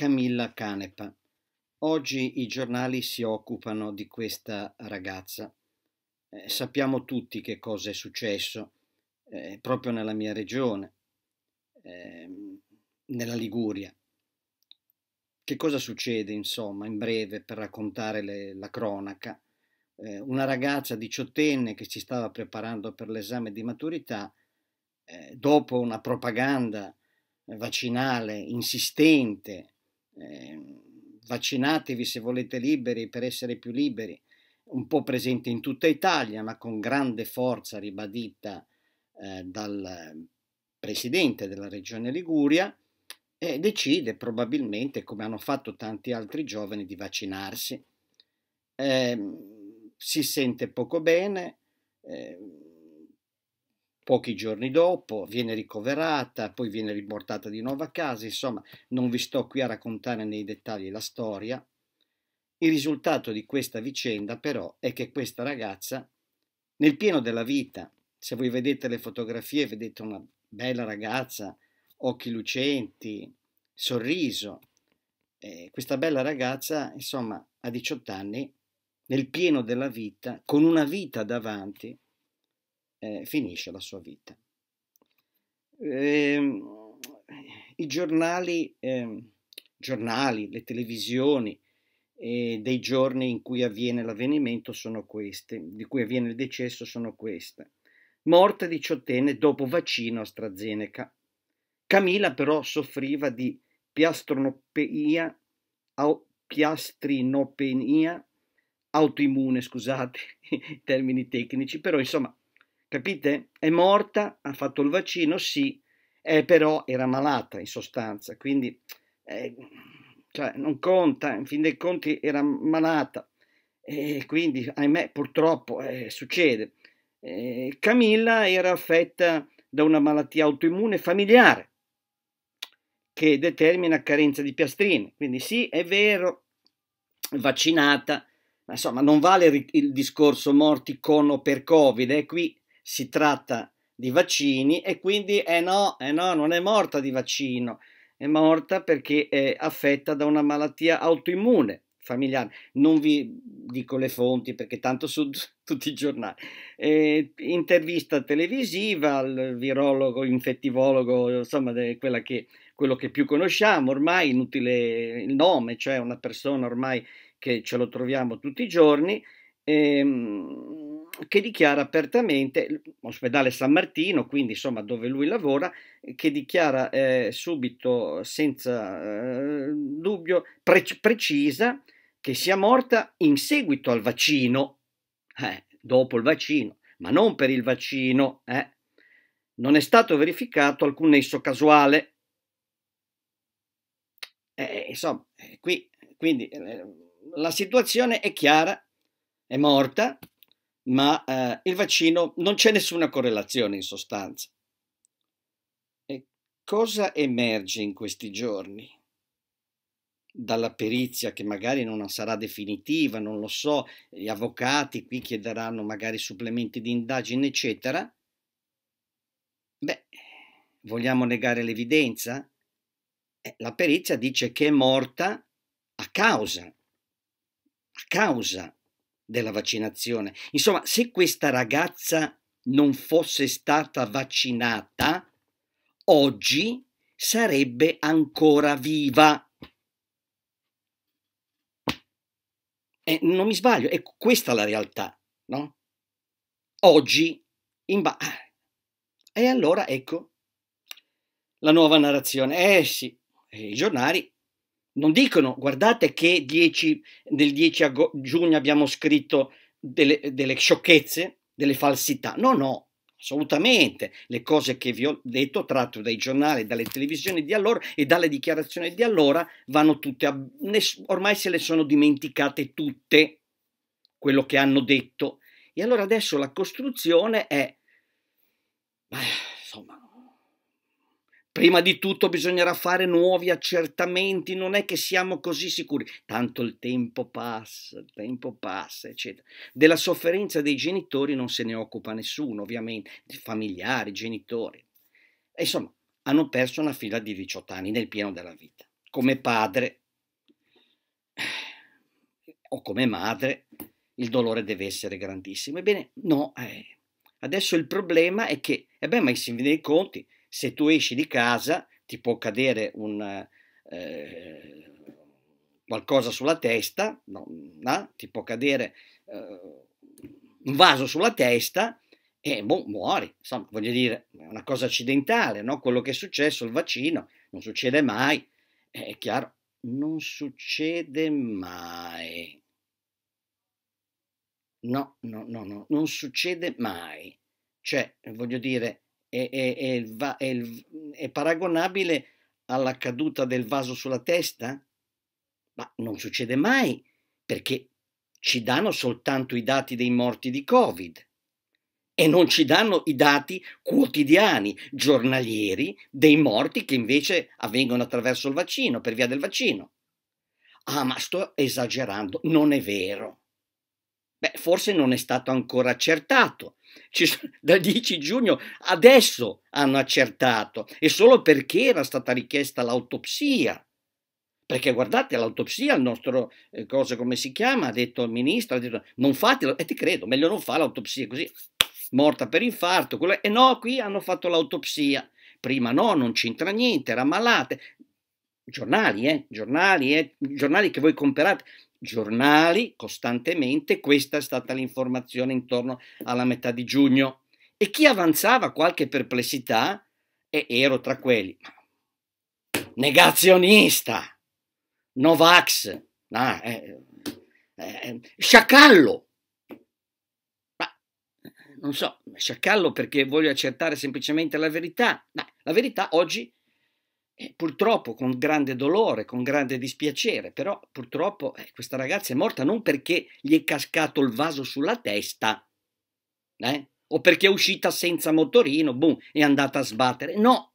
Camilla Canepa. Oggi i giornali si occupano di questa ragazza. Eh, sappiamo tutti che cosa è successo, eh, proprio nella mia regione, eh, nella Liguria. Che cosa succede, insomma, in breve, per raccontare le, la cronaca? Eh, una ragazza diciottenne che si stava preparando per l'esame di maturità, eh, dopo una propaganda vaccinale insistente eh, vaccinatevi se volete liberi per essere più liberi, un po' presente in tutta Italia, ma con grande forza ribadita eh, dal presidente della regione Liguria, e decide probabilmente, come hanno fatto tanti altri giovani, di vaccinarsi. Eh, si sente poco bene, eh, Pochi giorni dopo viene ricoverata, poi viene riportata di nuovo a casa, insomma non vi sto qui a raccontare nei dettagli la storia. Il risultato di questa vicenda però è che questa ragazza, nel pieno della vita, se voi vedete le fotografie vedete una bella ragazza, occhi lucenti, sorriso, eh, questa bella ragazza, insomma, a 18 anni, nel pieno della vita, con una vita davanti, eh, finisce la sua vita. Eh, I giornali, ehm, giornali, le televisioni eh, dei giorni in cui avviene l'avvenimento sono queste, di cui avviene il decesso sono queste. Morte diciottenne dopo vaccino AstraZeneca. Camilla però soffriva di piastronopeia, au, piastrinopenia autoimmune, scusate i termini tecnici, però insomma Capite? È morta, ha fatto il vaccino, sì, eh, però era malata in sostanza, quindi eh, cioè, non conta, in fin dei conti era malata e quindi ahimè purtroppo eh, succede. Eh, Camilla era affetta da una malattia autoimmune familiare che determina carenza di piastrine, quindi sì, è vero, vaccinata, ma insomma non vale il discorso morti con o per Covid, eh? qui si tratta di vaccini e quindi eh no, eh no, non è morta di vaccino, è morta perché è affetta da una malattia autoimmune familiare. Non vi dico le fonti perché tanto su tutti i giornali. Eh, intervista televisiva al virologo, infettivologo, insomma, quella che, quello che più conosciamo ormai, inutile il nome, cioè una persona ormai che ce lo troviamo tutti i giorni. Ehm, che dichiara apertamente, ospedale San Martino, quindi insomma dove lui lavora, eh, che dichiara eh, subito, senza eh, dubbio, pre- precisa che sia morta in seguito al vaccino, eh, dopo il vaccino, ma non per il vaccino. Eh. Non è stato verificato alcun nesso casuale. Eh, insomma, qui, quindi la situazione è chiara, è morta, ma eh, il vaccino non c'è nessuna correlazione in sostanza. E cosa emerge in questi giorni? Dalla perizia che magari non sarà definitiva, non lo so, gli avvocati qui chiederanno magari supplementi di indagine, eccetera. Beh, vogliamo negare l'evidenza? Eh, la perizia dice che è morta a causa, a causa della vaccinazione. Insomma, se questa ragazza non fosse stata vaccinata, oggi sarebbe ancora viva. E eh, non mi sbaglio, è questa la realtà, no? Oggi, in ba- eh, e allora ecco la nuova narrazione. Eh sì, eh, i giornali non dicono guardate che 10, del 10 ag- giugno abbiamo scritto delle, delle, sciocchezze, delle falsità. No, no, assolutamente. Le cose che vi ho detto, tratto dai giornali, dalle televisioni di allora e dalle dichiarazioni di allora, vanno tutte, a, ormai se le sono dimenticate tutte, quello che hanno detto. E allora adesso la costruzione è, insomma, Prima di tutto bisognerà fare nuovi accertamenti, non è che siamo così sicuri. Tanto il tempo passa, il tempo passa, eccetera. Della sofferenza dei genitori non se ne occupa nessuno, ovviamente, familiari, genitori. E insomma, hanno perso una fila di 18 anni nel pieno della vita. Come padre o come madre il dolore deve essere grandissimo. Ebbene, no, eh. adesso il problema è che, e eh beh, ma i sindaci dei conti se tu esci di casa ti può cadere un, eh, qualcosa sulla testa, no, no, ti può cadere eh, un vaso sulla testa e boh, muori. Insomma, voglio dire, è una cosa accidentale, no? quello che è successo, il vaccino, non succede mai, eh, è chiaro, non succede mai. No, no, no, no, non succede mai. Cioè, voglio dire, è, è, è, è, paragonabile alla caduta del vaso sulla testa? Ma non succede mai, perché ci danno soltanto i dati dei morti di Covid e non ci danno i dati quotidiani, giornalieri, dei morti che invece avvengono attraverso il vaccino, per via del vaccino. Ah, ma sto esagerando, non è vero. Beh, forse non è stato ancora accertato. Sono, dal 10 giugno adesso hanno accertato e solo perché era stata richiesta l'autopsia. Perché guardate, l'autopsia, il nostro eh, cosa come si chiama, ha detto il ministro, ha detto non fatelo, e ti credo, meglio non fare l'autopsia così, morta per infarto. Quello, e no, qui hanno fatto l'autopsia. Prima no, non c'entra niente, era malata. Giornali, eh, giornali, eh, giornali che voi comprate, giornali costantemente, questa è stata l'informazione intorno alla metà di giugno e chi avanzava qualche perplessità, e ero tra quelli, negazionista, Novax, ah, eh, eh, sciacallo, non so, sciacallo perché voglio accertare semplicemente la verità. Ma la verità oggi e purtroppo con grande dolore, con grande dispiacere, però purtroppo eh, questa ragazza è morta non perché gli è cascato il vaso sulla testa, eh? o perché è uscita senza motorino, boom, è andata a sbattere. No,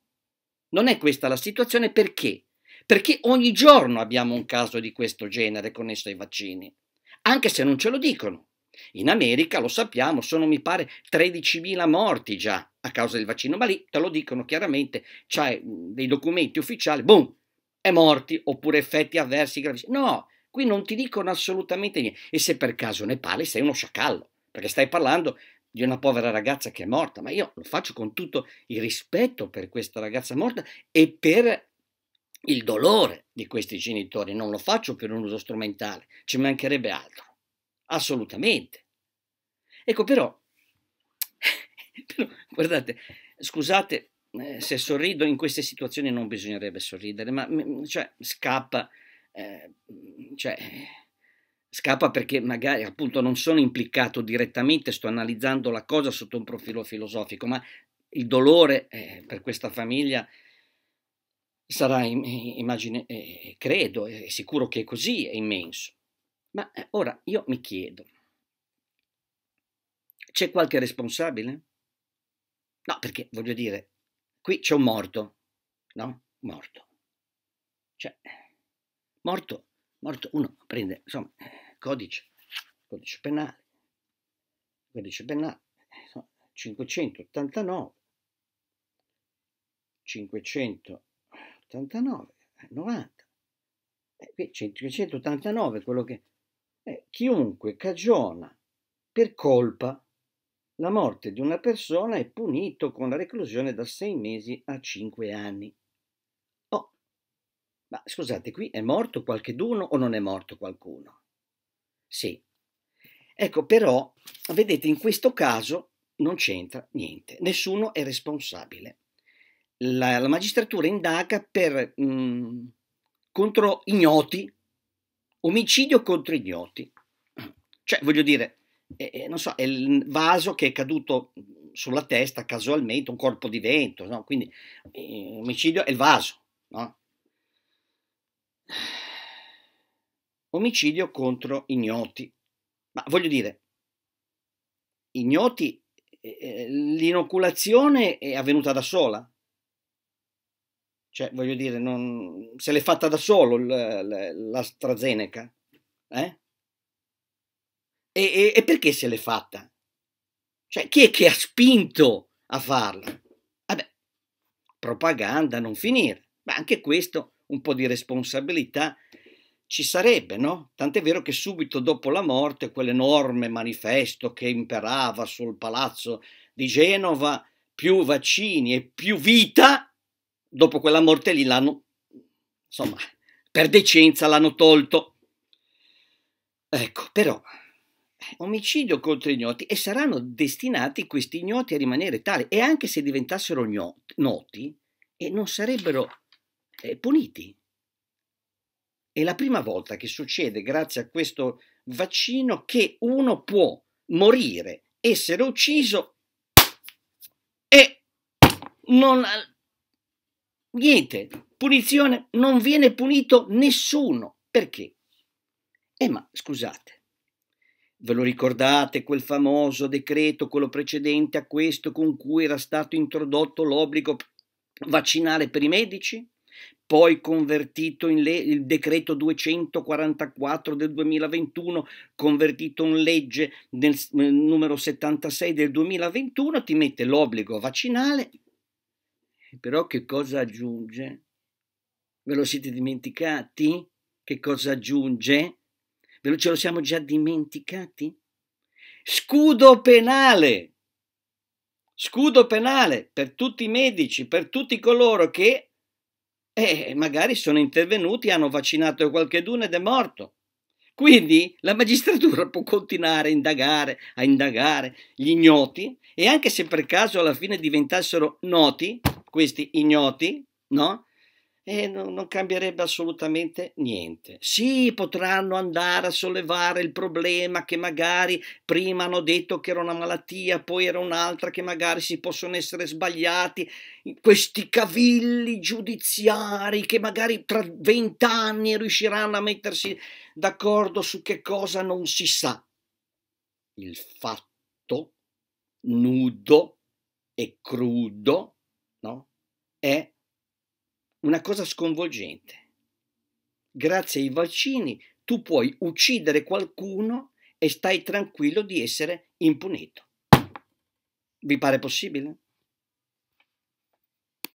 non è questa la situazione perché? Perché ogni giorno abbiamo un caso di questo genere connesso ai vaccini, anche se non ce lo dicono. In America, lo sappiamo, sono mi pare 13.000 morti già a causa del vaccino, ma lì te lo dicono chiaramente, c'è mm, dei documenti ufficiali, boom, è morti oppure effetti avversi gravi. No, qui non ti dicono assolutamente niente. E se per caso ne parli, sei uno sciacallo, perché stai parlando di una povera ragazza che è morta, ma io lo faccio con tutto il rispetto per questa ragazza morta e per il dolore di questi genitori, non lo faccio per un uso strumentale, ci mancherebbe altro. Assolutamente. Ecco però, però guardate, scusate eh, se sorrido, in queste situazioni non bisognerebbe sorridere, ma mm, cioè, scappa, eh, cioè, scappa perché magari appunto non sono implicato direttamente, sto analizzando la cosa sotto un profilo filosofico, ma il dolore eh, per questa famiglia sarà, immagine, eh, credo, è sicuro che è così, è immenso. Ma eh, ora io mi chiedo, c'è qualche responsabile? No, perché voglio dire, qui c'è un morto, no? Morto. Cioè, morto, morto, uno prende, insomma, codice, codice penale, codice penale, insomma, 589, 589, 90, e qui 589, quello che eh, chiunque cagiona per colpa la morte di una persona è punito con la reclusione da sei mesi a cinque anni. Oh, ma scusate, qui è morto qualcheduno o non è morto qualcuno? Sì. Ecco, però, vedete, in questo caso non c'entra niente, nessuno è responsabile. La, la magistratura indaga per, mh, mm, contro ignoti omicidio contro ignoti. Cioè, voglio dire, eh, eh, non so, è il vaso che è caduto sulla testa casualmente, un corpo di vento, no? quindi eh, omicidio è il vaso. No? Omicidio contro ignoti. Ma voglio dire, ignoti, eh, eh l'inoculazione è avvenuta da sola? Cioè, voglio dire, non... se l'è fatta da solo l'AstraZeneca? Eh? E, e, e perché se l'è fatta? Cioè, chi è che ha spinto a farla? Vabbè, propaganda non finire. Ma anche questo un po' di responsabilità ci sarebbe, no? Tant'è vero che subito dopo la morte quell'enorme manifesto che imperava sul palazzo di Genova, più vaccini e più vita, dopo quella morte lì l'hanno, insomma, per decenza l'hanno tolto. Ecco, però, eh, omicidio contro ignoti e saranno destinati questi ignoti a rimanere tali e anche se diventassero noti e non sarebbero eh, puniti. È la prima volta che succede, grazie a questo vaccino, che uno può morire, essere ucciso e non Niente, punizione, non viene punito nessuno. Perché? Eh ma scusate, ve lo ricordate quel famoso decreto, quello precedente a questo, con cui era stato introdotto l'obbligo vaccinale per i medici? poi convertito in le- il decreto 244 del 2021, convertito in legge nel numero 76 del 2021, ti mette l'obbligo vaccinale però che cosa aggiunge? Ve lo siete dimenticati? Che cosa aggiunge? Ve lo ce lo siamo già dimenticati? Scudo penale! Scudo penale per tutti i medici, per tutti coloro che eh, magari sono intervenuti, hanno vaccinato qualcheduno ed è morto. Quindi la magistratura può continuare a indagare, a indagare gli ignoti e anche se per caso alla fine diventassero noti, questi ignoti, no? E non, non cambierebbe assolutamente niente. Sì, potranno andare a sollevare il problema che magari prima hanno detto che era una malattia, poi era un'altra, che magari si possono essere sbagliati. Questi cavilli giudiziari che magari tra vent'anni riusciranno a mettersi d'accordo su che cosa non si sa. Il fatto nudo e crudo no? è una cosa sconvolgente. Grazie ai vaccini tu puoi uccidere qualcuno e stai tranquillo di essere impunito. Vi pare possibile?